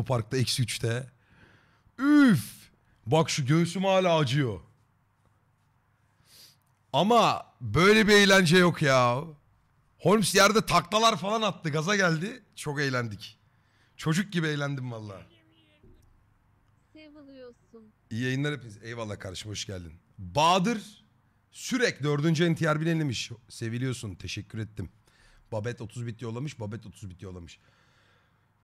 otoparkta eksi üçte. Üf! Bak şu göğsüm hala acıyor. Ama böyle bir eğlence yok ya. Holmes yerde taklalar falan attı. Gaza geldi. Çok eğlendik. Çocuk gibi eğlendim valla. İyi yayınlar hepiniz. Eyvallah kardeşim hoş geldin. Bahadır Sürek 4. NTR bilenlemiş. Seviliyorsun. Teşekkür ettim. Babet 30 bit yollamış. Babet 30 bit yollamış.